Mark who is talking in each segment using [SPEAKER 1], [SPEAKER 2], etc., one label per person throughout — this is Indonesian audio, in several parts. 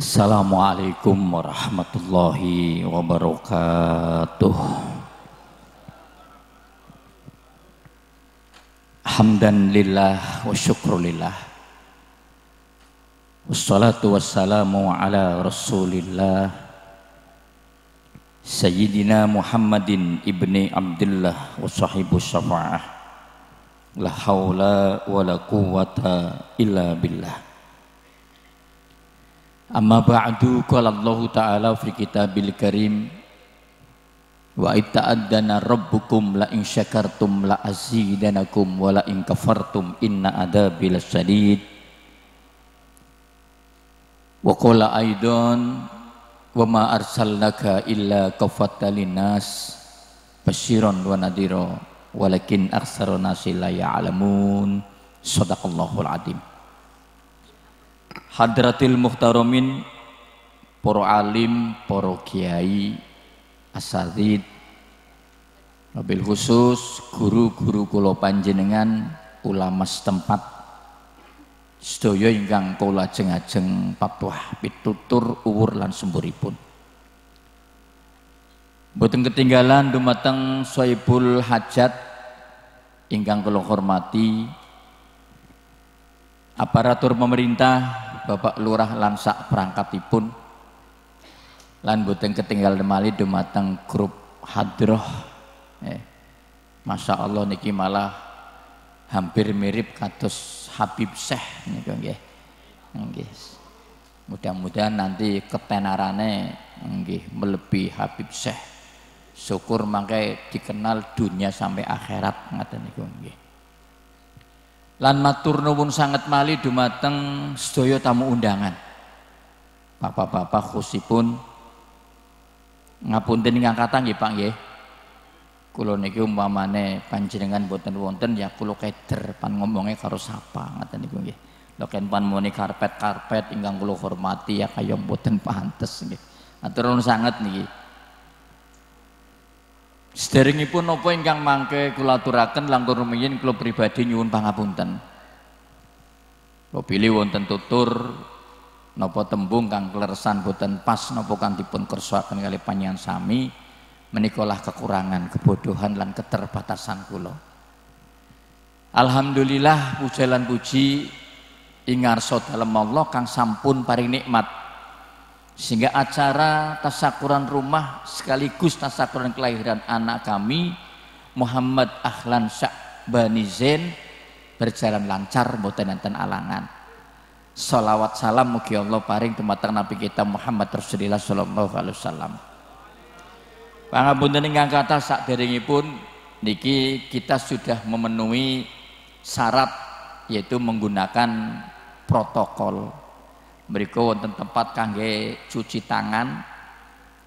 [SPEAKER 1] Assalamualaikum warahmatullahi wabarakatuh. Hamdan lillah wa syukrulillah. Wassalatu wassalamu ala rasulillah Sayyidina Muhammadin ibni Abdullah wa sahibu syafa'ah La hawla wa la quwata illa billah Amma ba'du qala Allah Ta'ala fi kitabil karim wa itta'adana rabbukum la in syakartum la azidanakum wa la in kafartum inna adabil sadid wa qala aidon wa ma arsalnaka illa kafatal linnas basyiran wa nadira walakin aktsarun nasi la ya'lamun sadaqallahul azim Hadratil Muhtaromin Poro alim, poro kiai, Asadid Mobil khusus guru-guru kulo panjenengan ulama setempat sedaya ingkang kula ajeng-ajeng patuah pitutur ubur lan semburipun. Buteng ketinggalan dumateng Soibul Hajat ingkang kula hormati aparatur pemerintah Bapak Lurah Lansak perangkatipun lan boten ketinggal demali dumateng grup hadroh eh, Masya Allah niki malah hampir mirip katus Habib Syekh niku nggih nggih mudah-mudahan nanti ketenarane nggih melebihi Habib Syekh syukur mangke dikenal dunia sampai akhirat ngaten niku nggih lan matur nuwun sangat mali dumateng sedaya tamu undangan. Bapak-bapak khusipun ngapunten ingkang kathah nggih Pak nggih. Kula niki umpamane panjenengan boten wonten ya kula keder pan ngomongnya karo sapa ngaten niku nggih. ken pan muni karpet-karpet ingkang kula hormati ya kaya boten pantes nggih. Aturun sangat sanget Sederengipun napa ingkang mangke kula aturaken langkung rumiyin kula pribadi nyuwun pangapunten. Kula pilih wonten tutur napa tembung kang kleresan boten pas napa kang dipun kersakaken kali panjenengan sami menikolah kekurangan, kebodohan lan keterbatasan kula. Alhamdulillah puji lan puji ing ngarsa dalem Allah kang sampun paring nikmat sehingga acara tasakuran rumah sekaligus tasakuran kelahiran anak kami Muhammad Ahlan Syakbani Zain berjalan lancar mboten enten alangan. Salawat salam mugi Allah paring dumateng Nabi kita Muhammad Rasulullah sallallahu alaihi wasallam. Pangapunten ingkang kathah pun niki kita sudah memenuhi syarat yaitu menggunakan protokol mereka wonten tempat kangge cuci tangan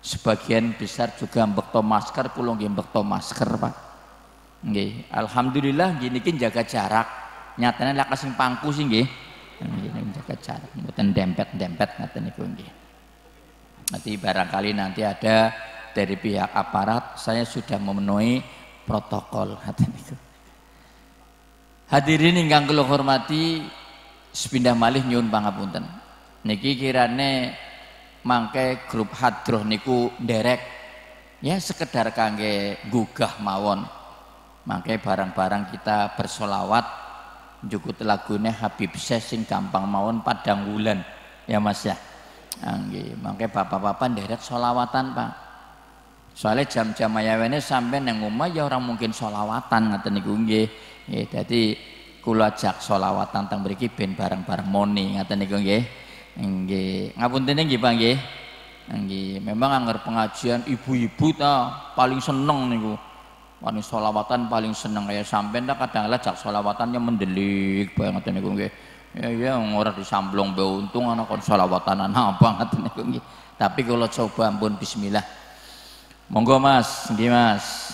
[SPEAKER 1] sebagian besar juga mbekto masker kula nggih mbekto masker Pak nggih alhamdulillah gini kin jaga jarak nyatane lak sing pangku sih nggih nggih jaga jarak mboten dempet-dempet ngoten niku nggih nanti barangkali nanti ada dari pihak aparat saya sudah memenuhi protokol ngoten niku hadirin ingkang kula hormati sepindah malih nyuwun pangapunten niki kirane mangke grup hadroh niku derek ya sekedar kangge gugah mawon mangke barang-barang kita bersolawat cukup lagunya Habib Sesing sing gampang mawon padang wulan ya Mas ya Anggi, mangke bapak-bapak derek solawatan Pak soalnya jam-jam ayawene sampai neng rumah ya orang mungkin solawatan ngata niku nggih ya eh, jadi kulajak solawatan tentang beriki ben bareng-bareng moni ngata niku nggih Nggih, ngapuntene nggih Pak nggih. Nggih, memang anggar pengajian ibu-ibu ta paling seneng niku. Wani solawatan paling seneng ya sampai ndak kadang lah cak solawatannya mendelik banget ngoten niku nggih. Ya ya ora disamblong be untung anak kon solawatan anak apa Tapi kalau coba ampun bismillah. Monggo Mas, nggih Mas.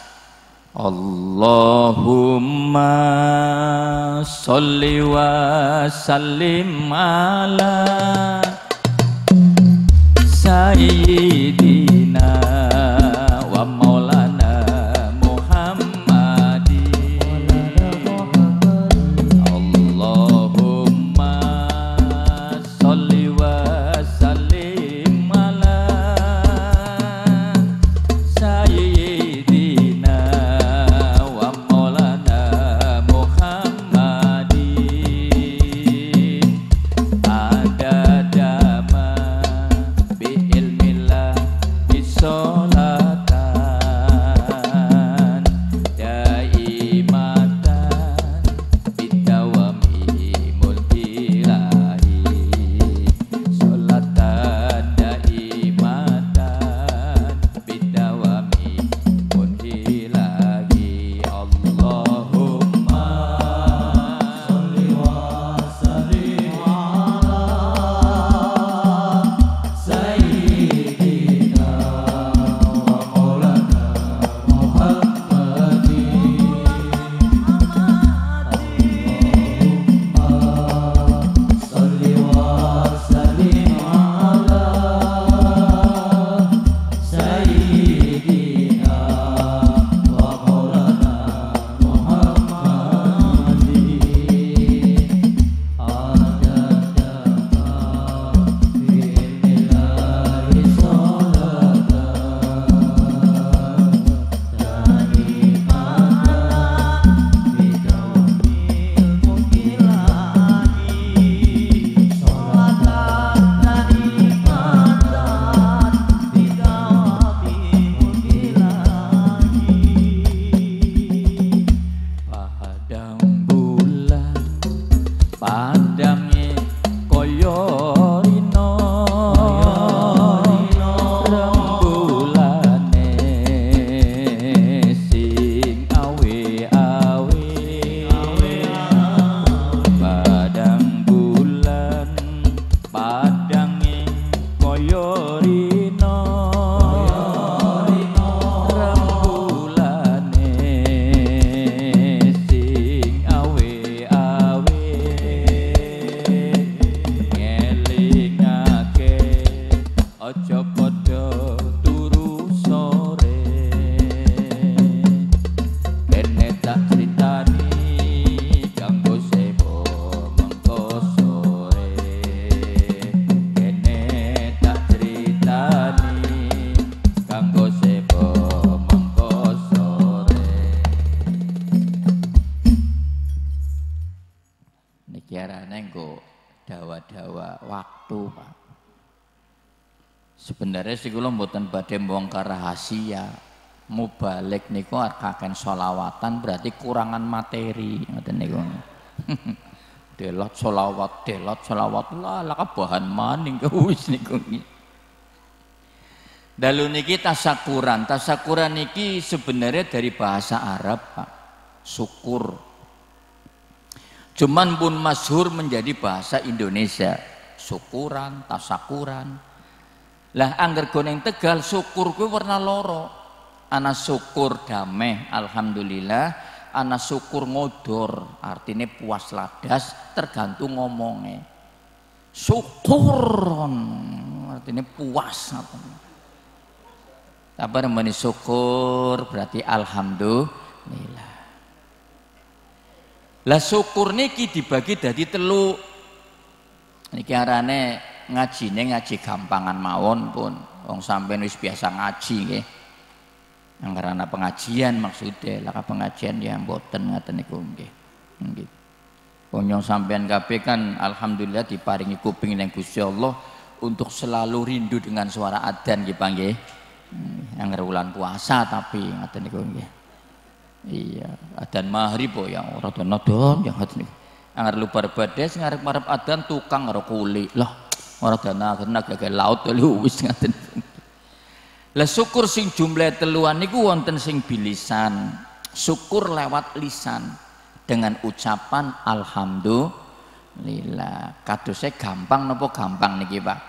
[SPEAKER 1] Allahumma salli wa sallim ala Sayidin. Gusti kula mboten badhe mbongkar rahasia. Mubalik niku kaken solawatan berarti kurangan materi ngoten niku. delot solawat, delot solawat lah lah bahan maning wis niku. Dalu niki tasakuran, tasakuran niki sebenarnya dari bahasa Arab, Pak. Syukur. Cuman pun masyhur menjadi bahasa Indonesia. Syukuran, tasakuran, lah angger goning Tegal syukur kuwi warna loro. Ana syukur dameh alhamdulillah, ana syukur ngodor, artinya puas ladas tergantung ngomongnya. Syukur artinya puas Apa namanya syukur berarti alhamdulillah. Lah syukur niki dibagi dari telu. Niki arane ngajine ngaji gampangan mawon pun wong sampean wis biasa ngaji nggih karena pengajian maksudnya laka pengajian ya mboten ngaten niku nggih nggih Ponyong sampean kabeh kan alhamdulillah diparingi kuping yang Gusti Allah untuk selalu rindu dengan suara adzan nggih pangge, Yang bulan puasa tapi ngaten niku nggih. Iya, adzan maghrib yang ora dono yang ngaten niku. Angger lubar badhe sing arep adzan tukang rokuli loh Lah, Orang dana kena gagal laut tuh ya, wis ngaten. Lah syukur sing jumlah teluan niku wonten sing bilisan. Syukur lewat lisan dengan ucapan alhamdulillah. Kadose gampang nopo gampang niki, Pak?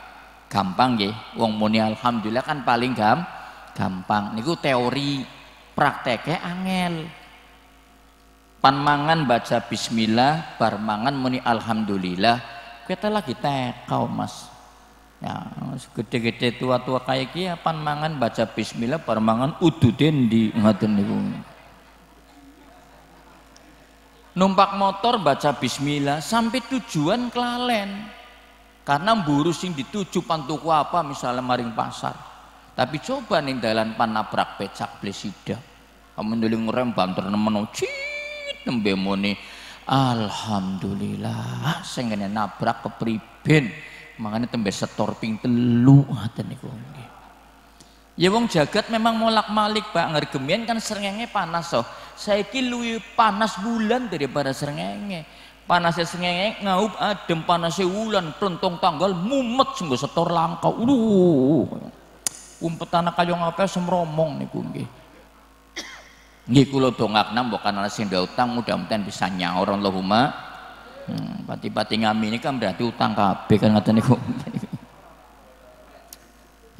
[SPEAKER 1] Gampang ya. Wong muni alhamdulillah kan paling gam gampang. Niku teori prakteknya angel. panmangan baca bismillah, bar mangan muni alhamdulillah, kita lagi tekau mas ya gede-gede tua-tua kayak kia pan mangan baca bismillah pan mangan ududen di ngaten niku numpak motor baca bismillah sampai tujuan kelalen karena buru sing dituju pantuku apa misalnya maring pasar tapi coba nih dalan nabrak pecak blesida kamu ngerem rem banter nemen oh, cit Alhamdulillah sing ngene nabrak kepriben. Makanya tembe setor ping telu ngoten niku. Ya wong jagat memang molak-malik Pak ngergemian kan serengenge panas so. Saya kilui panas bulan daripada serengenge. Panasnya serengenge ngaup adem panasnya wulan pelontong tanggal mumet sungguh setor langka. Uduh. Umpet anak kayu ngapain semromong nih nggih. Nggih kula dongakna mbok ana sing utang mudah-mudahan bisa nyaur Allahumma. Hmm, pati-pati ngami ini kan berarti utang kabeh kan ngaten niku.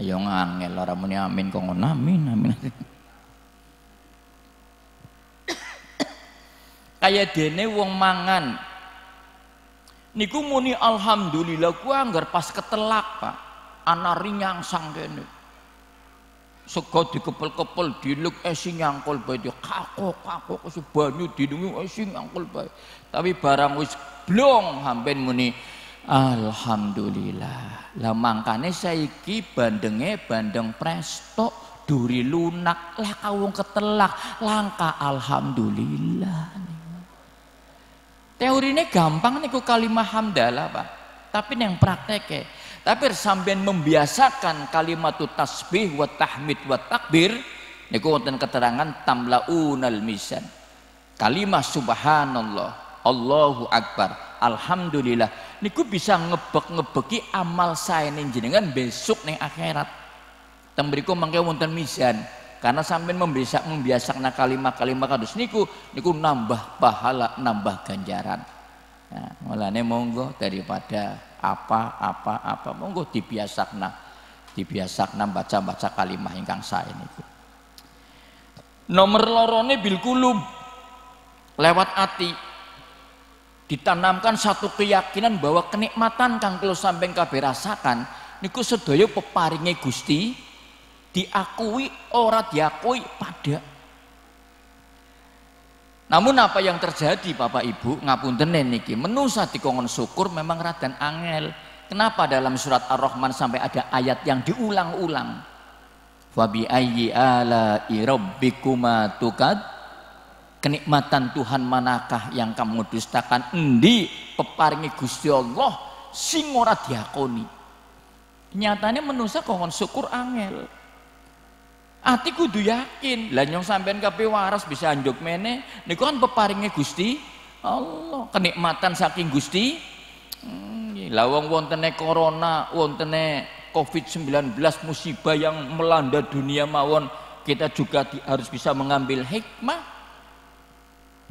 [SPEAKER 1] Ayo ya ngangel ora muni amin kok ngono amin amin. Kaya dene wong mangan niku muni alhamdulillah ku anggar pas ketelak Pak. Ana rinyang sang kene sego dikepel-kepel diluk esing eh, nyangkul bae kaku kakok banyu dinungi esing eh, nyangkul bae tapi barang wis blong hampen muni alhamdulillah lah mangkane saiki bandenge bandeng presto duri lunak lah kawung ketelak langka alhamdulillah ini gampang ku kalimah hamdalah Pak tapi yang prakteknya e, tapi sambil membiasakan kalimat tasbih wa tahmid wa takbir niku wonten keterangan tamlaunal misan. kalimat subhanallah, Allahu akbar, alhamdulillah niku bisa ngebek-ngebeki amal saya saening jenengan besok ning akhirat. Ten mriku mangke wonten misan karena sambil membiasa, membiasakan kalimat-kalimat kadus niku niku nambah pahala nambah ganjaran nah, mulane monggo daripada apa apa apa monggo dibiasakna dibiasakna baca-baca kalimah ingkang saya ini. nomor lorone bil kulum lewat ati ditanamkan satu keyakinan bahwa kenikmatan kang kula samping kabeh rasakan niku sedoyo peparinge Gusti diakui ora diakui pada namun apa yang terjadi Bapak Ibu ngapunten niki menusa dikongon syukur memang radan angel. Kenapa dalam surat Ar-Rahman sampai ada ayat yang diulang-ulang? wabi ayyi ala rabbikuma tukad Kenikmatan Tuhan manakah yang kamu dustakan? Endi peparingi Gusti Allah sing ora diakoni. Nyatane menusa kongon syukur angel. Ati kudu yakin, lah nyong sampean kabeh waras bisa anjuk mene, niku kan peparinge Gusti Allah, kenikmatan saking Gusti. Hmm, lah wong wontene corona, wontene Covid-19 musibah yang melanda dunia mawon, kita juga di, harus bisa mengambil hikmah.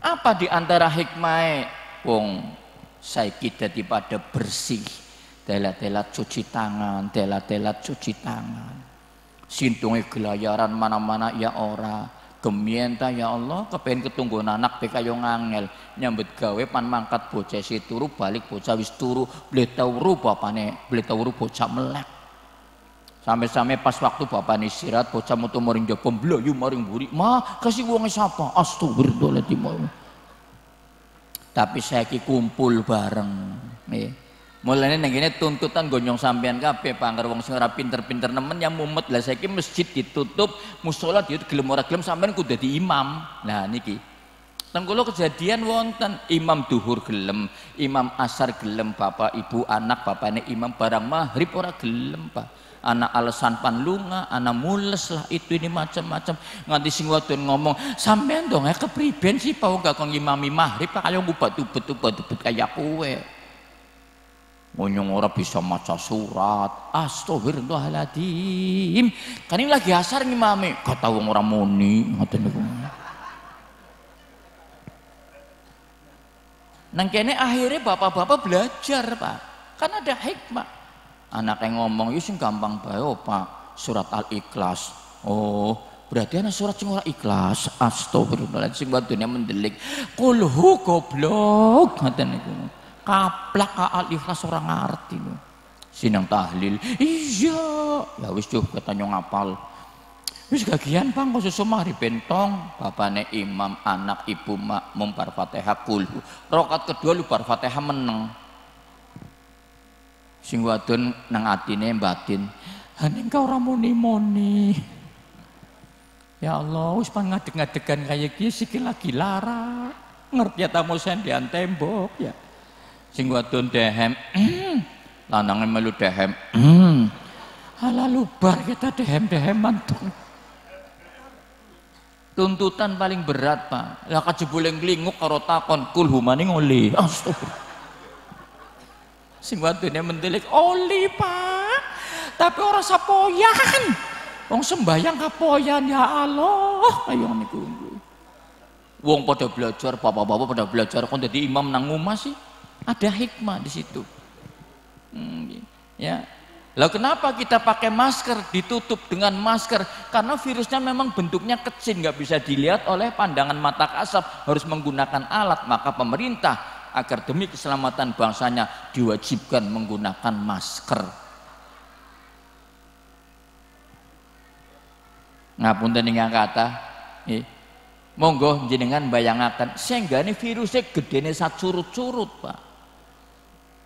[SPEAKER 1] Apa di antara hikmah wong saiki dadi pada bersih, telat-telat cuci tangan, telat-telat cuci tangan sintunge gelayaran mana-mana ya ora gemienta ya Allah kepen ketunggu anak PK yo ngangel nyambut gawe pan mangkat bocah si turu balik bocah wis turu beli turu bapane beli turu bocah melek sampai-sampai pas waktu bapane istirahat bocah mutu maring jopo mbloyu maring buri ma kasih uangnya sapa astagfirullahaladzim ya tapi saya kumpul bareng nih Mulane ning kene tuntutan gonyong sampean kabeh pangger wong sing ora pinter-pinter nemen yang mumet lah saiki masjid ditutup, musala ditutup ya gelem ora gelem sampean kudu dadi imam. Nah niki. Teng kula kejadian wonten imam duhur gelem, imam asar gelem bapak ibu anak bapaknya imam barang maghrib ora gelem Pak. anak alasan panlunga, anak mules lah itu ini macam-macam. Nganti sing wadon ngomong, sampean dong ya kepriben sih pau gak kong imami maghrib kaya ngubah-ubah-ubah kayak kue. Munyung ora bisa maca surat. Astagfirullahaladzim. Kan ini lagi asar mami. Kata wong ora muni ngoten niku. Nang kene akhirnya bapak-bapak belajar, Pak. Kan ada hikmah. Anak yang ngomong, itu iya sing gampang bae, oh, Pak. Surat Al-Ikhlas." Oh, berarti anak surat sing ora ikhlas. Sing wadunya mendelik. Kulhu goblok, ngoten niku kaplak al ikhlas orang ngerti sinang tahlil iya ya wis tuh katanya ngapal wis gagian pang kok susu mari bentong bapane imam anak ibu mak mumpar fatihah kulhu rokat kedua lu bar fatihah meneng sing wadon nang atine batin haning kau ramuni moni ya Allah wis pang ngadeg-ngadegan kaya iki sikil lagi lara ngerti ya tamu sendian tembok ya sing wadon dehem lanange melu dehem ala lubar kita dehem dehem mantun tuntutan paling berat pak lah kajebule nglinguk karo takon kul humane ngoli astagfirullah sing wadene mentilik oli pak tapi orang sapoyan wong sembahyang kapoyan ya Allah ayo niku wong pada belajar bapak-bapak pada belajar kon jadi imam nang sih ada hikmah di situ. Hmm, gitu. ya. Lalu kenapa kita pakai masker ditutup dengan masker? Karena virusnya memang bentuknya kecil, nggak bisa dilihat oleh pandangan mata kasat. Harus menggunakan alat. Maka pemerintah agar demi keselamatan bangsanya diwajibkan menggunakan masker. tadi nggak kata, eh, monggo jenengan sehingga ini virusnya gede nih, satu curut-curut, Pak.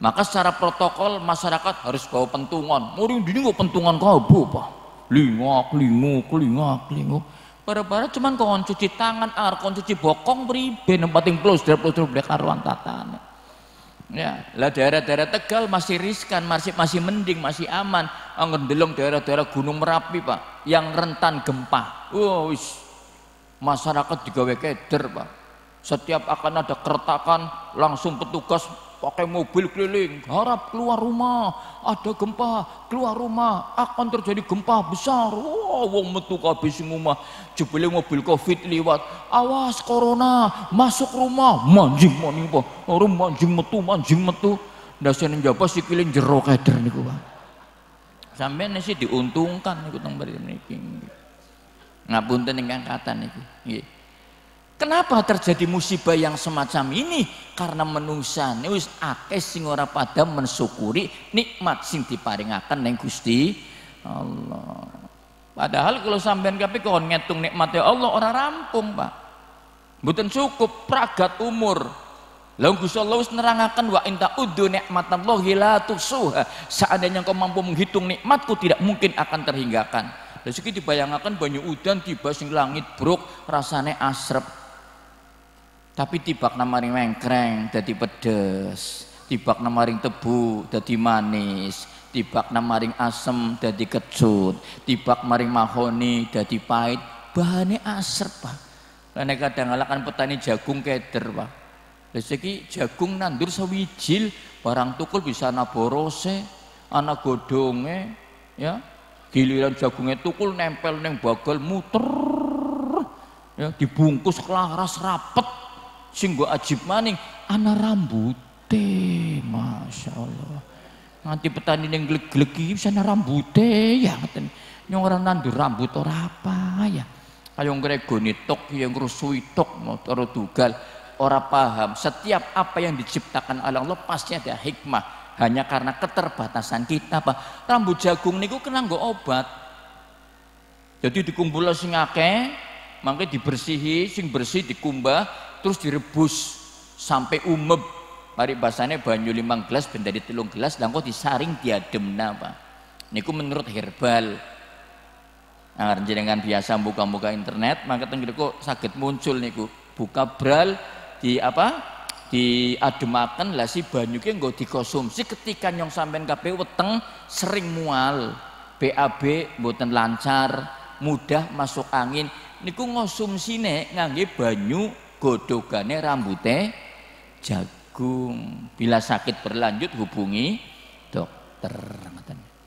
[SPEAKER 1] Maka secara protokol masyarakat harus kau pentungan. Muring dini kau pentungan kau bu, pak. Lingok, linguk, lingok, linguk. Bara-bara cuman kau cuci tangan, ar kau cuci bokong benem pating plus dari plus dari karuan tatan. Ya, lah daerah-daerah Tegal masih riskan, masih masih mending, masih aman. Angin delong daerah-daerah Gunung Merapi, Pak, yang rentan gempa. Wow, oh, wis. Masyarakat juga keder, Pak. Setiap akan ada keretakan, langsung petugas pakai mobil keliling, harap keluar rumah, ada gempa, keluar rumah, akan terjadi gempa besar. wow, wong metu kabeh sing omah, jebule mobil Covid lewat Awas corona, masuk rumah, manjing maning po. Ora manjing metu, manjing metu. Ndasene njaba sikile jero keder niku, Pak. Sampeyan sih diuntungkan niku teng mriki. Ngapunten ingkang katan niku. Nggih. Kenapa terjadi musibah yang semacam ini? Karena manusia wis akeh sing ora pada mensyukuri nikmat sing diparingaken ning Gusti Allah. Padahal kalau sampean kabeh kon ngitung nikmatnya Allah ora rampung, Pak. Mboten cukup pragat umur. Lha Gusti Allah wis nerangaken wa inta udu nikmatallahi la tusuha. Seandainya kau mampu menghitung nikmatku tidak mungkin akan terhinggakan. Besuki dibayangkan banyu udan tiba sing langit bruk rasane asrep tapi tibak namaring mengkreng jadi pedes, tibak namaring tebu jadi manis, tibak namaring asem jadi kecut, tibak maring mahoni jadi pahit, Bahannya aser, Pak. Karena kadang kala kan petani jagung keder, Pak. Rezeki jagung nandur sewijil, barang tukul bisa naborose, anak godonge, ya. Giliran jagungnya tukul nempel neng bagel muter ya dibungkus kelaras rapet sing gua ajib maning ana rambute Masya Allah Nanti petani yang glek bisa bisa ana rambute ya ngoten nyong orang nandur rambut ora apa ya Kayong nih tok yang rusui tok motor dugal ora paham setiap apa yang diciptakan oleh Allah pasti ada hikmah hanya karena keterbatasan kita apa rambut jagung niku kena nggak obat jadi dikumpul sing akeh mangke dibersihi sing bersih dikumbah terus direbus sampai umeb mari bahasanya banyu limang gelas benda di telung gelas dan kok disaring diadem napa niku menurut herbal nah, jaringan biasa buka-buka internet maka tenggelam kok sakit muncul niku buka bral di apa di ademakan lah si banyu ki gak dikonsumsi ketika nyong sampean kpu weteng sering mual BAB buatan lancar mudah masuk angin niku nek ngangge banyu godogane rambute jagung. Bila sakit berlanjut hubungi dokter.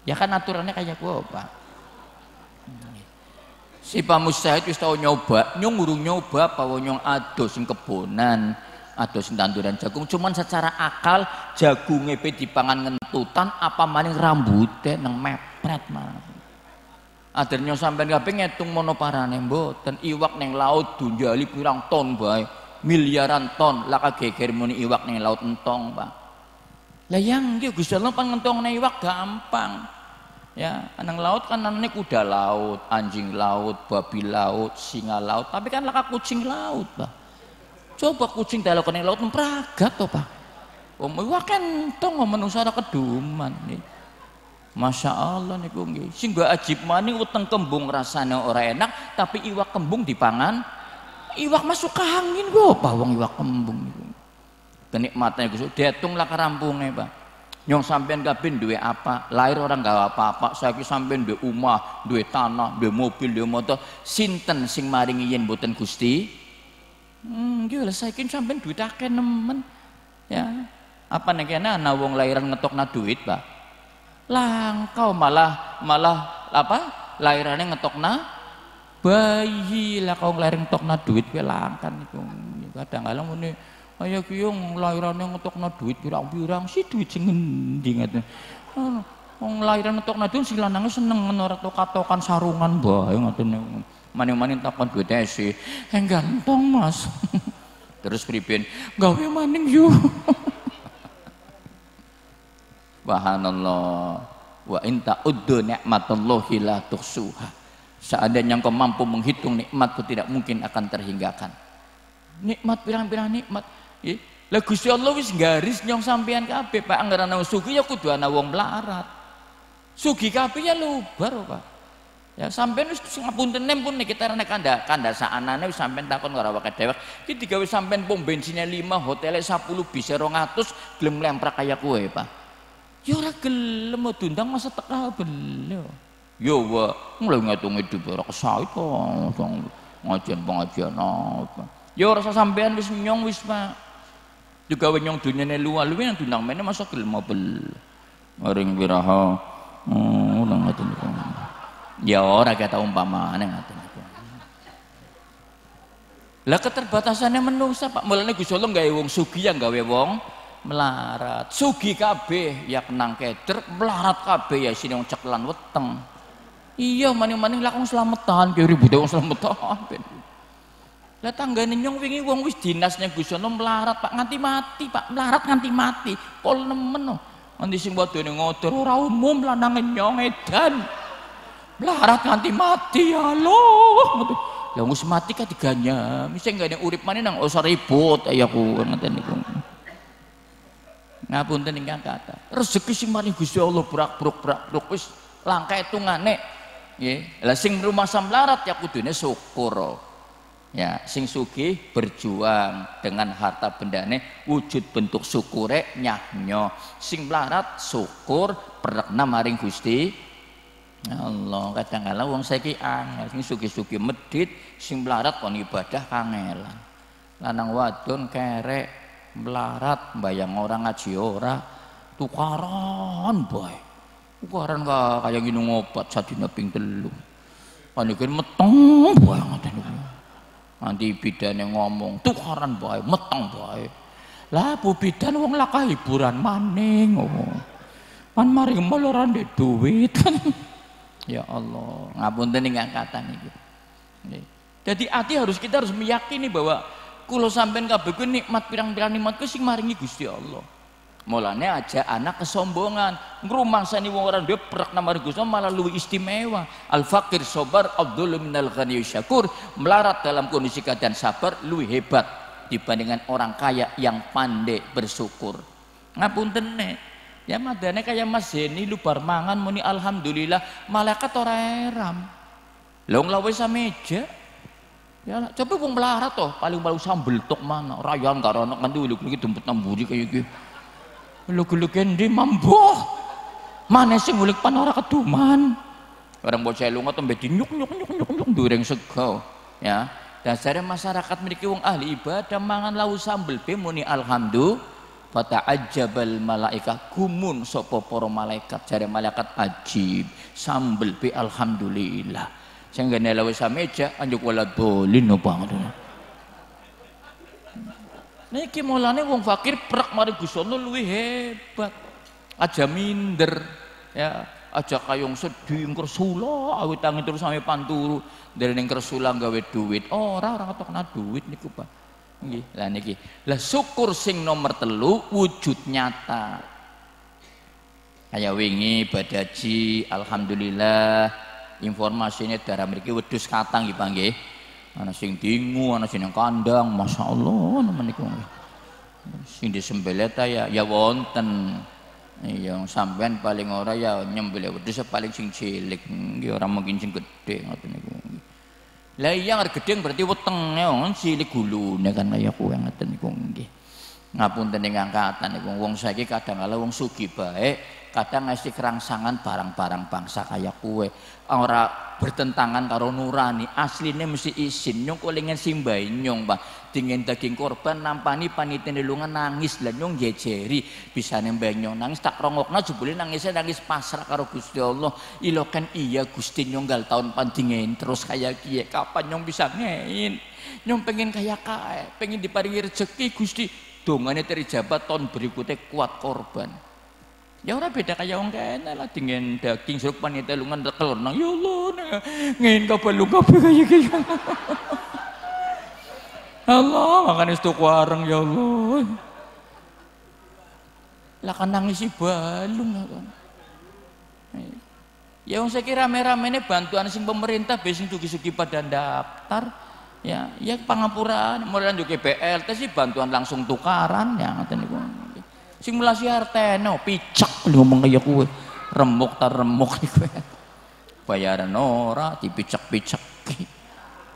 [SPEAKER 1] Ya kan aturannya kayak gua, oh, Pak. Si Pak Mustahid wis tau nyoba, nyung urung nyoba apa nyong adoh sing kebonan, adoh sing tanduran jagung, cuman secara akal jagung ngepe dipangan ngentutan apa maning rambute neng mepret malah. Adernya sampai pengen ngitung mono parane dan iwak neng laut dunjali pirang ton bae, miliaran ton laka kageger muni iwak neng laut entong, Pak. Lah yang gus Gusti pengentong neng iwak gampang. Ya, Anang laut kan nane kuda laut, anjing laut, babi laut, singa laut, tapi kan laka kucing laut, Pak. Coba kucing dalok neng laut memperagat, to, Pak. Wong iwak kan tong menusara keduman. Nih. Masya Allah nih nggih. Sing ajib mani utang kembung rasanya orang enak, tapi iwak kembung di pangan Iwak masuk ke angin kok apa iwak kembung niku. Kenikmatannya Gus, dihitung lah nih Pak. Nyong sampean kabin duwe apa? Lahir orang gak apa-apa. Saiki sampean duwe umah, duwe tanah, duwe mobil, duwe motor. Sinten sing maringi yen boten Gusti? Hmm, gila saiki sampean duit akeh nemen. Ya. Apa nek ana wong lahiran ngetokna duit, Pak? langkau malah malah apa? ngetok ngetokna bayi lah kau ngelahirin na duit gue langkan itu. Kadang-kadang ngene Ayo yang ngetok ngetokna duit pirang-pirang si duit sing ngendi ngoten. Oh, wong lahiran ngetokna duit sing lanangnya seneng ngono ora tokat-tokan sarungan bae ngoten. Maning-maning takon duit si enggak entong Mas. Terus gak Gawe maning yuk. subhanallah wa inta uddu ni'matullahi la tuhsuha seandainya engkau mampu menghitung nikmatku tidak mungkin akan terhinggakan nikmat pirang-pirang nikmat ya. lah Gusti Allah wis garis nyong sampean kabeh Pak anggaran nang sugih ya kudu ana wong melarat sugi kabeh ya lubar Pak ya sampean wis ngapunten pun iki tarane nek kanda kanda saanane wis sampean takon ora awake dewek iki digawe sampean pom bensinnya 5 hotelnya 10 bisa 200 gelem lemprak kaya kowe Pak Ya ora gelem diundang masa teka beliau. Ya wa mulai ngitung hidup ora kesait kok ngajian pengajian apa. Ya ora sampean wis nyong wis Pak. Juga wenyong dunyane luar luwe yang dundang masa gelem bel. Maring wiraha. Oh, hmm, ora ngaten kok. Ya ora kata umpamane ngaten. Lah keterbatasannya menungsa Pak, mulane gusolong gawe wong sugih yang gawe wong melarat. Sugi kabeh ya kenang keder, melarat kabeh ya sini wong ceklan weteng. Iya maning-maning lakon selamatan, ki ribut wong selamatan. Lah tanggane nyong wingi wong wis dinas ning Gusono melarat Pak nganti mati, Pak melarat nganti mati. kol nemen. Oh. Nanti sing wadone rau ora umum lanange nyong edan. Melarat nganti mati ya lo. Lah wis mati kadiganya, mesti gak urip maneh nang usah ribut ayaku ngoten niku ngapunten ingkang kata rezeki sing mari Gusti Allah berak berak berak berak wis langka ngane ya lah sing rumah samlarat ya ini syukur ya sing sugi berjuang dengan harta bendane wujud bentuk syukure nyahnyo sing melarat syukur nama ring Gusti Allah kadang kala wong saiki angel sing sugih-sugih medit, sing melarat kon ibadah kangelan lanang wadon kerek melarat bayang orang ngaji ora tukaran boy tukaran ka kayak gini ngobat satu neping telu kan boy boy banget nanti bidan yang ngomong tukaran boy meteng boy lah bu bidan wong laka hiburan maning oh. pan mari meloran di duit ya Allah tadi nggak kata nih jadi hati harus kita harus meyakini bahwa Kulo sampean kabeh kuwi nikmat pirang-pirang nikmat kuwi sing maringi Gusti Allah. Mulane aja anak kesombongan, ngrumangsani wong orang duwe perak namar Gusti malah luwih istimewa. Al fakir sobar abdul minal ghani syakur, melarat dalam kondisi keadaan sabar luwih hebat dibandingkan orang kaya yang pandai bersyukur. Ngapunten nek. Ya madane kaya Mas Zeni lu bar mangan muni alhamdulillah malaikat ora eram. Lah wong lawe meja Ya, coba wong melarat toh, paling paling sambel tok mana, rayan karo anak nganti uluk lagi tempat namburi kayak gitu. Uluk uluk endi mamboh, mana sih mulik pan orang ketuman. Orang buat saya lunga tembe nyuk nyuk nyuk nyuk nyuk dureng sego, ya. dan saya masyarakat memiliki wong ahli ibadah mangan lau sambel be muni alhamdulillah. Fata ajabal malaika gumun sopo poro malaikat cari malaikat ajib sambel bi alhamdulillah sing gene lawe meja anjuk wala dolin apa niki nah, mulane wong fakir prak mari gusono hebat aja minder ya aja kayong sedih kersula awit tangi terus sampe panturu dari ning kersula gawe duit ora oh, orang ora kena duit niku Pak Nggih, lah niki. Lah syukur sing nomor telu wujud nyata. Kaya wingi badaji alhamdulillah Informasinya darah mereka wedus katang gitu panggil. Ana sing dingu, ana sing kandang, masya Allah, menikah. Sing disembelih ya, ya wonten. yang sampean paling ora ya nyembelih wedhus paling sing cilik nggih ora mungkin sing gedhe ngoten niku. Lah iya arep gedhe berarti weteng ya cilik gulune kan kaya kuwi ngoten niku nggih. Ngapunten ing angkatan niku wong saiki kadang kala wong sugi baik kadang ngasih kerangsangan barang-barang bangsa kayak kue orang bertentangan karo nurani aslinya mesti izin nyong kulingin simbai nyong bah dingin daging korban nampani panitia nilungan nangis lah nyong jejeri bisa nembak nyong nangis tak rongokna jebule nangisnya nangis pasrah karo gusti allah ilokan iya gusti nyong gal tahun pandingin terus kayak kie kapan nyong bisa ngein nyong pengen kayak kae pengen diparingi rezeki gusti dongannya terijabat tahun berikutnya kuat korban Ya orang beda kaya wong kene lah dengan daging suruh panitia lungan tekel nang ya Allah ngene kabeh lu kabeh kaya iki. Allah makan itu kuarang ya Allah. Lah kan nangis si balung ya kan. Ya wong kira rame-rame ini bantuan sing pemerintah besing sing dugi-sugi pada daftar ya ya pangapuran mulai lanjut ke BLT sih bantuan langsung tukaran ya ngoten niku. Simulasi melasi Harteno picak lu ngomong kaya Remuk tar remuk kue Bayaran ora dipicak-picak.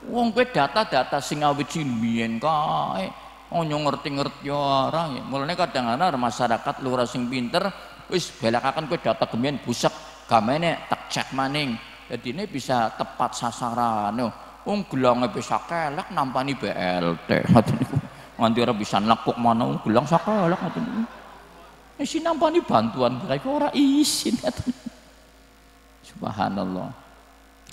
[SPEAKER 1] Wong kue data-data sing awet cimbien kae onyo oh, ngerti-ngerti ya Mulane kadang-kadang masyarakat lu sing pinter wis belakakan kue data gemien busak gamene tak cek maning. Jadi ini bisa tepat sasaran. Wong gelangnya bisa kelak nampani BLT. nanti orang bisa nekuk mana gelang sakelak nanti Eh ini bantuan mereka orang isin. Subhanallah.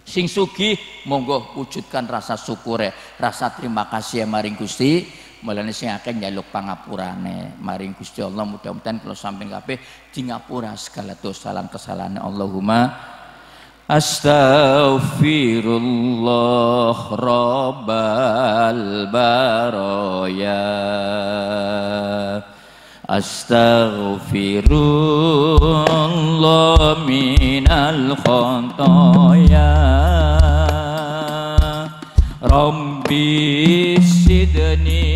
[SPEAKER 1] Sing sugi monggo wujudkan rasa syukur ya, rasa terima kasih ya maring Gusti, mulane sing akeh njaluk pangapurane maring Gusti Allah mudah-mudahan kalau samping kabeh di ngapura segala dosa lan kesalahan Allahumma Astaghfirullah Rabbal Baraya Astaghfirullah minal khotoya Rabbi sidni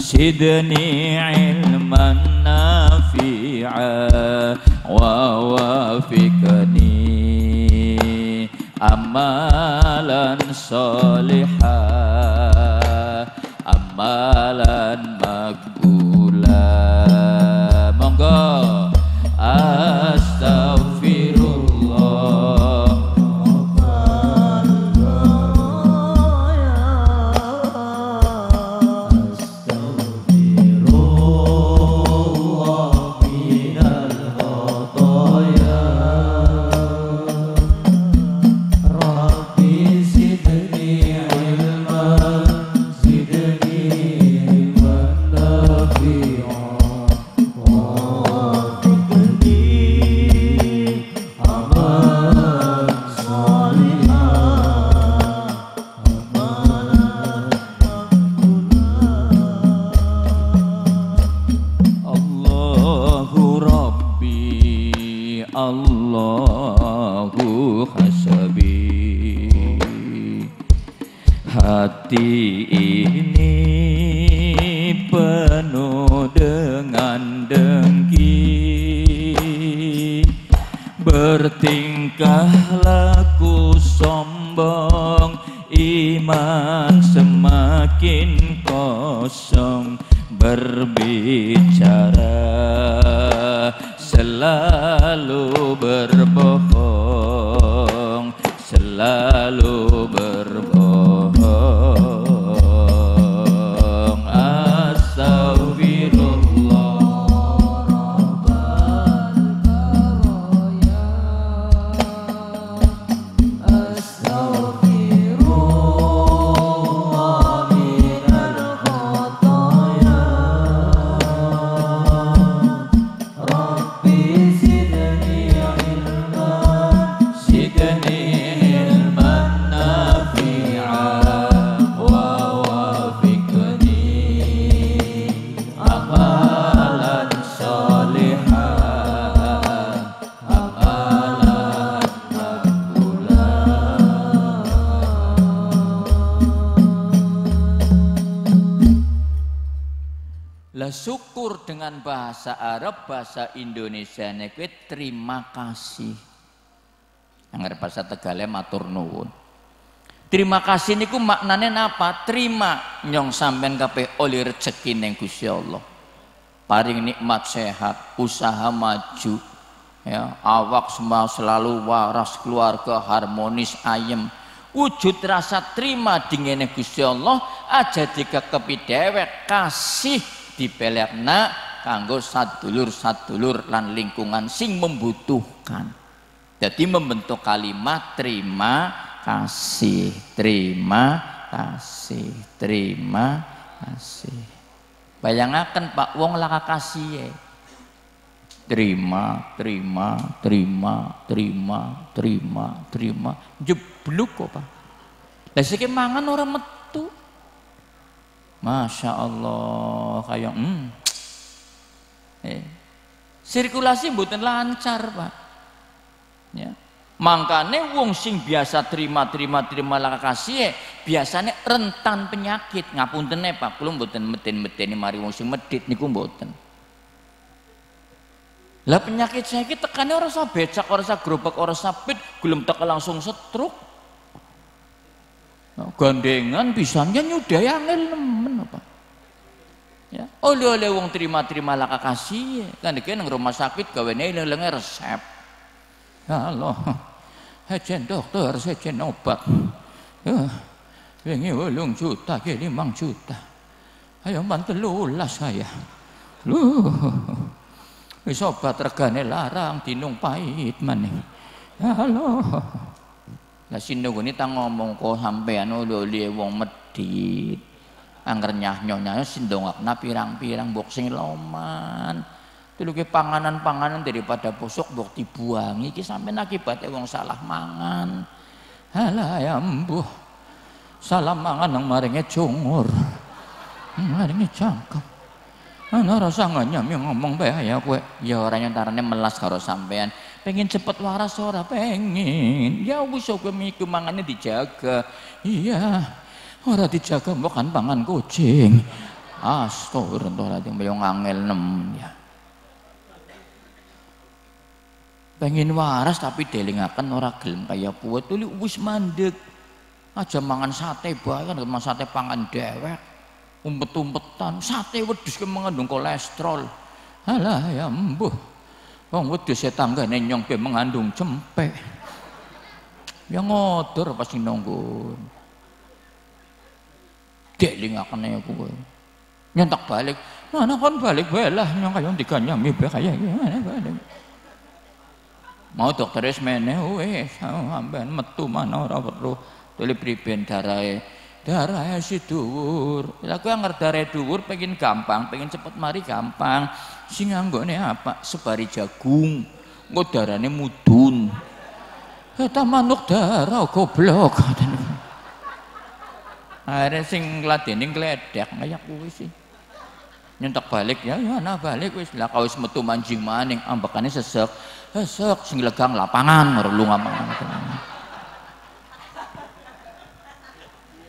[SPEAKER 1] si Sidni ilman nafi'a Wa wafikni amalan solihah Amalan bahasa Indonesia kuwi terima kasih. Angger bahasa Tegale matur nuwun. Terima kasih niku maknanya apa? Terima nyong sampean kabeh oleh rezeki neng Gusti Allah. Paring nikmat sehat, usaha maju, ya, awak semua selalu waras, keluarga harmonis, ayem, wujud rasa terima neng Gusti Allah aja dikekepi dewek kasih di nak kanggo sadulur-sadulur lan lingkungan sing membutuhkan. Jadi membentuk kalimat terima kasih, terima kasih, terima kasih. bayangkan Pak wong laka kasih ya. Terima, terima, terima, terima, terima, terima. Jebluk kok Pak. dan sik mangan orang metu. Masya Allah kayak hmm, Iya. Sirkulasi mboten lancar, Pak. Ya. Makanya wong sing biasa terima-terima terima lah kasih e, biasanya rentan penyakit ngapunten e, Pak, kula mboten meten-meteni mari wong sing medit niku mboten. Lah penyakit saya kita kan orang sa becak, orang sa gerobak, orang pit belum teka langsung setruk. Nah, gandengan bisanya nyudai angel nemen apa. Ya. Oleh oleh wong terima terima laka kasih, kan dikene yang rumah sakit gawe nilai lengan resep. Ya Allah, sejen dokter, sejen obat. Ya, wengi wolung oh, juta, kini limang juta. Ayo mantel lulas saya. Lu, wis obat regane larang, dinung pahit maning. Ya Allah. Lah sindung ini tak ngomong kok sampean oleh oleh wong medit. Angker nyah sindongak na pirang-pirang boxing loman. Dulu ke panganan-panganan daripada busuk buk dibuang sampai sampai akibatnya wong salah mangan. Halah ya mbuh Salah mangan yang maringnya cungur. maringnya cangkem. Ana rasa nggak ngomong bae ya kowe. Ya ora nyentarane melas karo sampean. Pengen cepet waras ora pengen. Ya wis kowe kemangannya mangane dijaga. Iya. Ora dijaga mbok kan pangan kucing. Astagfirullahaladzim, beliau ngangel nem ya. Pengen waras tapi delingaken ora gelem kaya kuwe tuli wis mandek. Aja mangan sate bae kan sate pangan dewek. Umpet-umpetan, sate wedus ki mengandung kolesterol. Alah ya mbuh. Wong saya e tangga nyong pe mengandung cempe. Ya ngotor pasti nunggu aku kowe. Nyentak balik. Mana nah, nah, kon balik belah yang kaya diganyami bae kaya ngene balik. Mau dokter wis mene wis sampean metu mana ora perlu tuli priben darahe. Darahe si dhuwur. Lah kowe darah dhuwur pengin gampang, pengin cepet mari gampang. Sing nganggone apa? Sebari jagung. Engko darane mudun. Eta manuk darah goblok. Akhirnya sing ngladeni ngeledek kaya kuwi sih. Nyentak balik ya, ya nah balik wis lah kau metu manjing maning ambekannya sesek. Sesek sing legang lapangan ngerlu ngamang.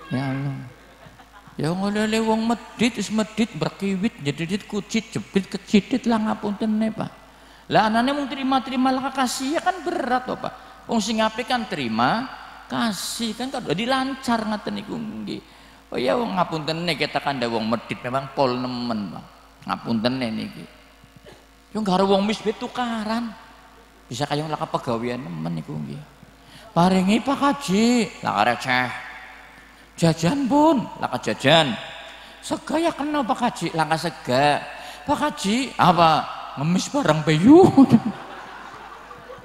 [SPEAKER 1] Ya Allah. Ya ngono le wong medit wis medit berkiwit jedidit kucit jepit kecitit lah ngapuntene Pak. Lah anane mung terima-terima lah kasih ya kan berat to Pak. Wong sing kan terima, kasih kan udah dilancar ngaten niku nggih oh ya wong ngapunten nih kita kan ada wong medit memang pol nemen bang ngapunten nih niki yo ada wong misbe tukaran bisa kayak laka pegawaian nemen niku nggih paringi Pak Haji laka receh jajan pun laka jajan sega ya kena Pak Haji laka sega Pak Haji apa ngemis barang peyuh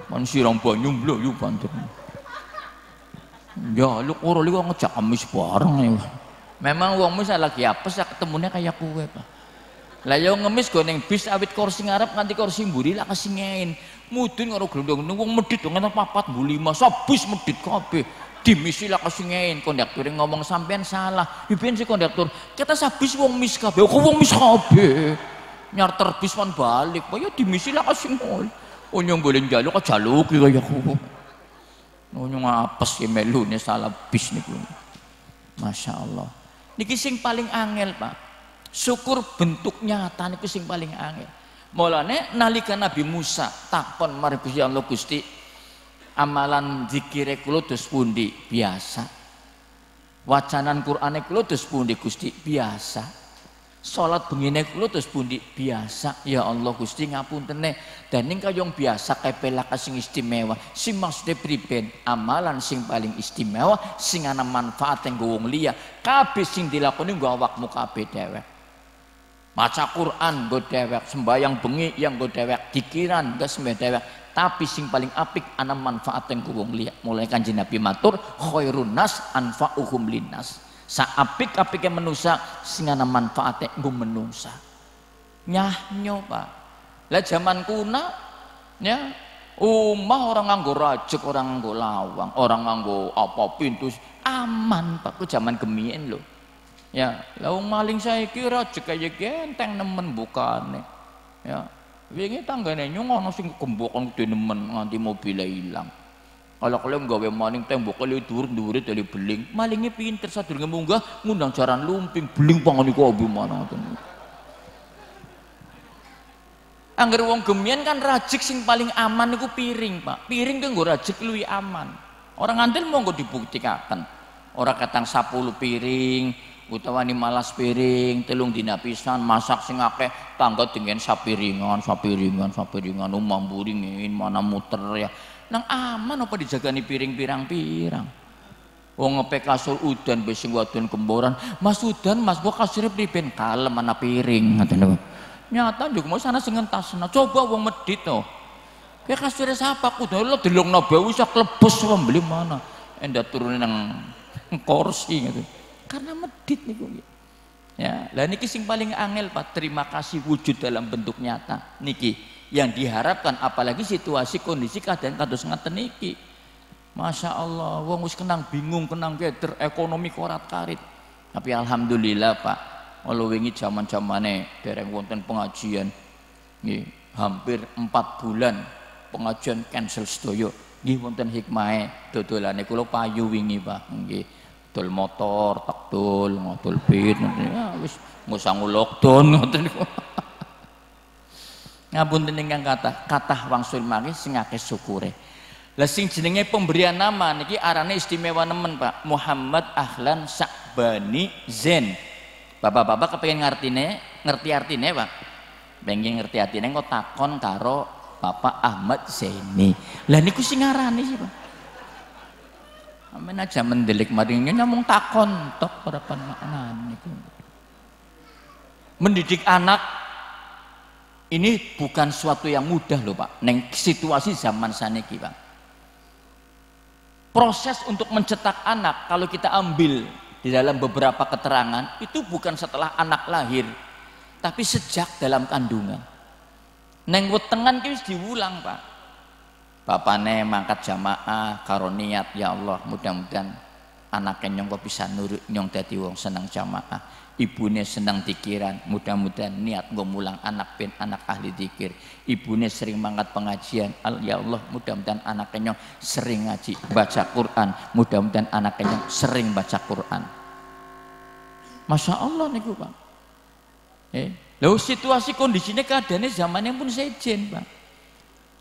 [SPEAKER 1] Mon sirang banyu yuk yu Ya, lu kuro lu ngejak kemis bareng ya. Memang uang mis lagi apes ya ketemunya kayak kue pak. Lah yang ngemis gue neng bis awit kursi ngarep nganti kursi buri lah ngein Mudin ngaruh glondong nunggung medit dong nang papat bulima lima bis medit kopi. Dimisi lah kondektur konduktur ngomong sampean salah. Ya, Iben si kondektur kita sabis wong mis kopi aku wong mis kopi Nyarter bis pan balik. bayar dimisi lah kasih Oh nyong boleh jaluk, kok jaluk kaya kok. Nunyu ngapes ya melu ini salah bis niku. Masya Allah. Niki sing paling angel pak. Syukur bentuk nyata niku sing paling angel. Mulane nalika Nabi Musa takon marang Gusti Allah Gusti amalan zikire kula dos pundi biasa. Wacanan Qur'ane kula dos pundi Gusti biasa. Salat begini kula terus pundi biasa ya Allah Gusti ngapuntene ini kayong biasa kepelaka sing istimewa sing maksude priben amalan sing paling istimewa sing ana manfaat yang wong liya kabeh sing dilakoni nggo awakmu kabeh dewek maca Quran nggo dewek sembayang bengi yang nggo dewek dikiran nggo sembah dewek tapi sing paling apik ana manfaat yang wong liya mulai kanjeng Nabi matur khairun nas anfa'uhum linnas saapik yang menusa sehingga singana manfaatnya gue menusa. Nyahnyo pak. Lah zaman kuna ya umah orang nganggo rajek, orang nganggo lawang, orang nganggo apa pintu aman pak. Ku zaman gemien loh. Ya, lalu maling saya kira cek aja genteng nemen bukan ya. Wingi tanggane nyung ono sing kembokan kudu nemen nganti mobilnya hilang. Kalau kalian nggak gawe maning tembok kali dur duri dari beling, malingnya pinter dengan nggak ngundang jaran lumping beling pangan iku abu mana Angger uang gemian kan rajik sing paling aman niku piring pak, piring kan gue rajik lebih aman. Orang antil mau gue dibuktikan, orang katang sapulu piring, utawa ni malas piring, telung dinapisan masak sing ake, tangga dengan sapiringan, sapiringan, sapiringan, umam buringin mana muter ya nang aman apa nih piring pirang-pirang wong ngepek kasur udan wis sing wadon kemboran Mas udan Mas kok kasure priben kalem mana piring ngoten nyata juga mau sana sing ngentasna coba wong medit to kowe kasure sapa kudu lo delongno bau iso klebes pembeli mana endah turun nang kursi gitu karena medit nih niku ya lah niki sing paling angel Pak terima kasih wujud dalam bentuk nyata niki yang diharapkan apalagi situasi kondisi keadaan kados sangat teniki, Masya Allah, wong wis kenang bingung, kenang keder, ekonomi korat karit. Tapi alhamdulillah Pak, walau wingi zaman zamane dereng wonten pengajian, nih hampir empat bulan pengajian cancel di Nggih wonten hikmahe dodolane kula payu wingi Pak, nggih. Dol motor, tul, ngodol pit, ya wis ngusang lockdown ngoten. Ngabunten ingkang kata kata wangsul mangke singake syukure. Lesing sing jenenge pemberian nama niki arane istimewa nemen Pak. Muhammad Ahlan Sakbani Zen. Bapak-bapak kepengen ngerti ngartine, ngerti artine Pak. Pengen ngerti artine kok takon karo Bapak Ahmad Zaini. Lah niku sing arane sih Pak. Amin aja mendelik maringnya nyamung takon tok para panmanan niku. Mendidik anak ini bukan suatu yang mudah loh Pak, neng situasi zaman saniki Pak. Proses untuk mencetak anak kalau kita ambil di dalam beberapa keterangan itu bukan setelah anak lahir, tapi sejak dalam kandungan. Neng wetengan itu diulang Pak. Bapakne mangkat jamaah karo niat ya Allah mudah-mudahan anaknya nyongko bisa nurut nyong tadi wong senang jamaah Ibunya senang dikiran, mudah-mudahan niat gue mulang anak pin anak ahli dikir. Ibunya sering mangkat pengajian, ya Allah mudah-mudahan anak kenyong sering ngaji baca Quran, mudah-mudahan anak kenyong sering baca Quran. Masya Allah nih gue bang. Eh, lalu situasi kondisinya keadaannya zamannya pun sejen bang.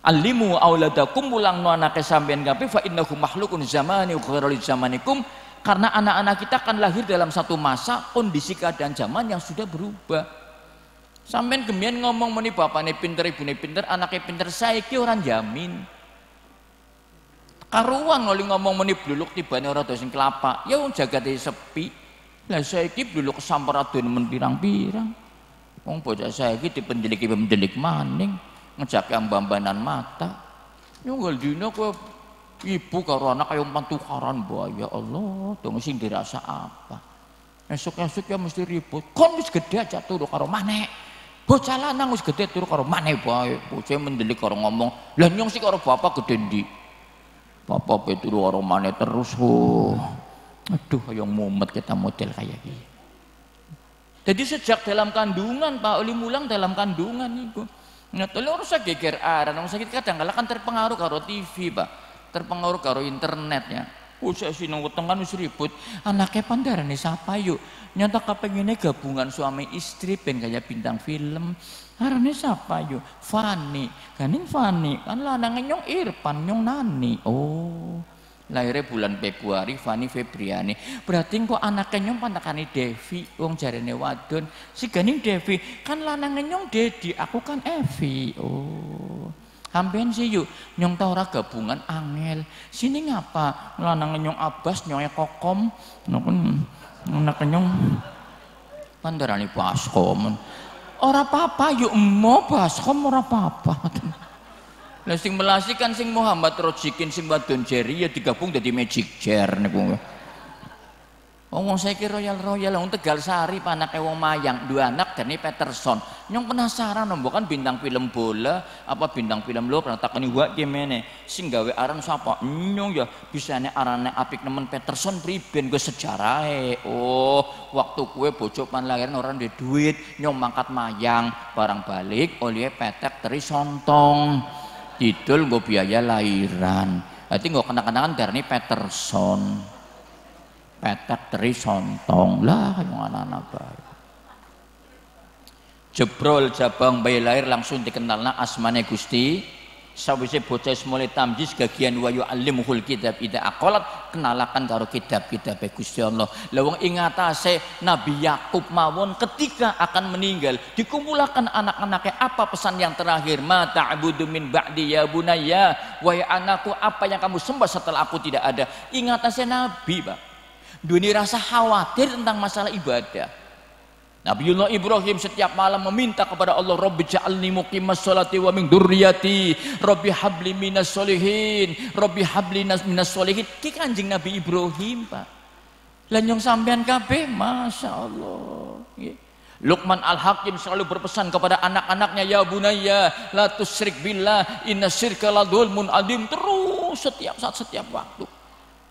[SPEAKER 1] Alimu auladakum mulang no anaknya sampean kape fa innahu makhlukun zamani khairul zamanikum karena anak-anak kita akan lahir dalam satu masa kondisi keadaan zaman yang sudah berubah. Sampai gemian ngomong meni ini pinter, ini pinter, anaknya pinter, saya orang jamin. Karuan ngoli ngomong meni tiba ini orang dosen kelapa, ya jaga dia sepi. Lah saya bluluk sampar adon menpirang pirang-pirang. Wong bocah ini dipendelik pendelik maning, ngejak ambambanan ambanan mata. Nunggal dina kok Ibu karo anak umpan tukaran bu ya Allah, dong sing dirasa apa? Esok-esok ya mesti ribut. Kon wis gede aja turu karo mana Bocah lanang wis gede turu karo maneh bae. Bocah mendelik karo ngomong, "Lah nyong sih karo bapak gede di Bapak pe turu karo mana terus. Oh. Aduh, yang mumet kita model kayak gini. Jadi sejak dalam kandungan Pak Oli Mulang dalam kandungan itu. Nah, telur saya geger aran, orang sakit kadang kala kan terpengaruh karo TV, Pak terpengaruh karo internet ya Usah oh, sih nunggu kan wis ribut. Anake pandarane siapa yuk? Nyata kepengine gabungan suami istri ben kayak bintang film. Arane siapa yuk? Fani. Ganing kan Fani. Kan lanange nyong Irfan, nyong Nani. Oh. Lahirnya bulan Februari, Fani Febriani. Berarti kok anaknya nyong pantakani Devi, wong jarene wadon. Si ganing Devi, kan lanange nyong Dedi, aku kan Evi. Oh. Sampean sih yuk nyong tau ora gabungan angel. Sini ngapa ngelanang nyong abas nah, kan, nyong kokom. Nokon nak nyong pandarani komen. Ora apa-apa yuk pas kom ora apa-apa. Lah sing melasikan sing Muhammad Rojikin sing wadon jeri ya digabung jadi magic chair niku ngomong saya kira royal royal, wong Tegal Sari, panak wong Mayang, dua anak ini Peterson. Nyong penasaran nombok bukan bintang film bola, apa bintang film lo pernah takoni gua gimana? Sing gawe aran siapa? Nyong ya bisa nih arane apik nemen Peterson priben gue sejarah Oh, waktu gue bocok pan lahiran orang di duit, nyong mangkat Mayang, barang balik, oleh petek teri sontong, tidur gue biaya lahiran. Nanti gue kena kenangan dari Peterson petak teri sontong lah yang anak-anak baru. jebrol jabang bayi lahir langsung dikenalna asmane gusti sawise bocah mulai tamjiz gagian wayu alimuhul kitab ida akolat kenalakan karo kitab kitab gusti allah lawang ingatase nabi yakub mawon ketika akan meninggal dikumpulkan anak-anaknya apa pesan yang terakhir mata Abu min ba'di ya bunaya wahai anakku apa yang kamu sembah setelah aku tidak ada ingatase nabi pak dunia rasa khawatir tentang masalah ibadah Nabiullah Ibrahim setiap malam meminta kepada Allah Rabbi ja'alni muqimah sholati wa ming durriyati Rabbi habli minas sholihin Rabbi habli minas sholihin Ini kanjeng Nabi Ibrahim Pak Lanyong sampean kabeh Masya Allah Luqman Al-Hakim selalu berpesan kepada anak-anaknya ya bunaya la tusrik billah inna sirka la adim terus setiap saat setiap waktu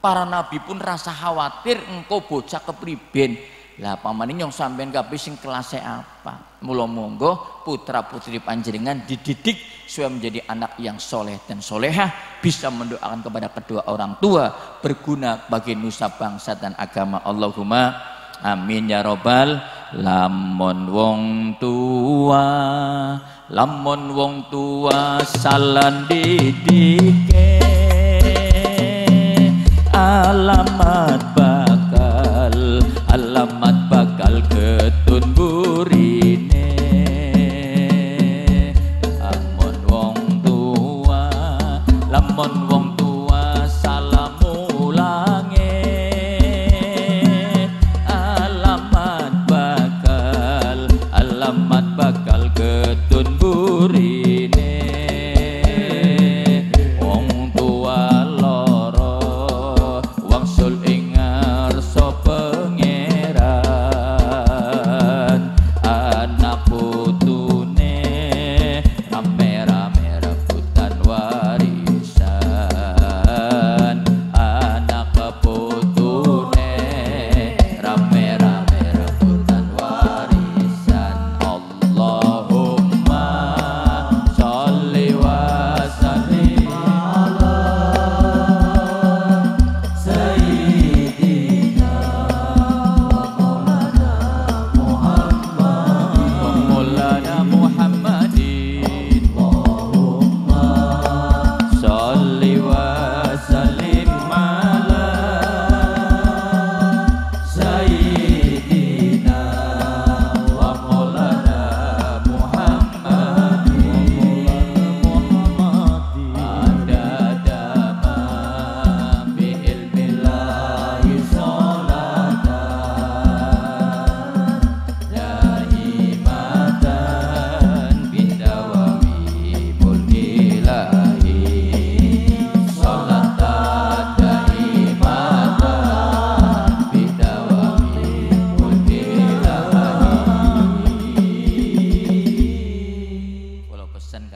[SPEAKER 1] para nabi pun rasa khawatir engkau bocah kepribin lah paman ini yang sampean kabeh sing kelasnya apa mula monggo putra putri panjeringan dididik supaya menjadi anak yang soleh dan soleha bisa mendoakan kepada kedua orang tua berguna bagi nusa bangsa dan agama Allahumma amin ya robbal lamun wong tua lamun wong tua salan didike alamat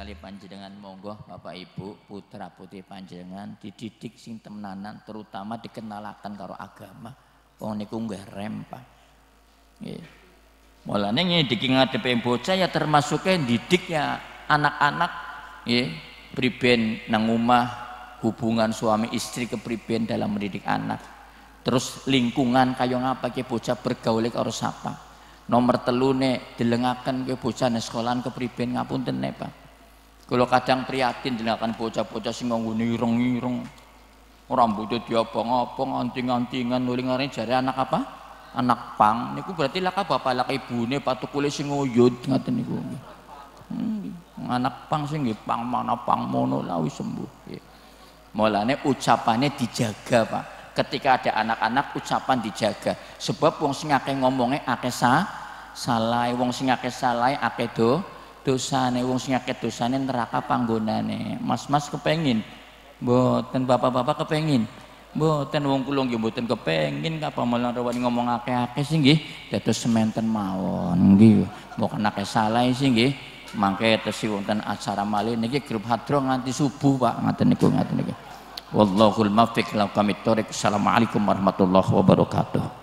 [SPEAKER 1] sekali panjenengan monggo Bapak Ibu putra putri panjenengan dididik sing temenanan terutama dikenalakan karo agama wong niku nggih rempah nggih mulane ngidiki ngadepi bocah ya termasuknya didik ya anak-anak nggih priben nang omah hubungan suami istri ke priben dalam mendidik anak terus lingkungan kaya ngapa ke bocah bergaul karo sapa nomor telune dilengakan ke bocah sekolah ke ngapunten ngapun Pak kalau kadang prihatin dengan bocah-bocah sing ngonggone ireng-ireng. Rambutnya diobong-obong, anting-antingan, nuli ngene jari anak apa? Anak pang. Niku berarti laka bapak laka patuh kulit sing nguyut ngaten niku. Hmm, anak pang sing nggih pang mana pang mono lah wis sembuh. Ya. Mulanya ucapannya dijaga, Pak. Ketika ada anak-anak ucapan dijaga. Sebab wong sing akeh ngomongnya akeh sa salah, wong sing akeh salah akeh do dosane wong sing akeh dosane neraka panggonane. Mas-mas kepengin. Mboten bapak-bapak kepengin. Mboten wong kula nggih mboten kepengin apa malah rawani ngomong akeh-akeh sih nggih dados sementen mawon nggih. Mboten akeh salah sih nggih. Mangke tesi wonten acara malih niki grup hadro nganti subuh Pak ngaten niku ngaten niku. Wallahul muwaffiq ila kami thoriq. Assalamualaikum warahmatullahi wabarakatuh.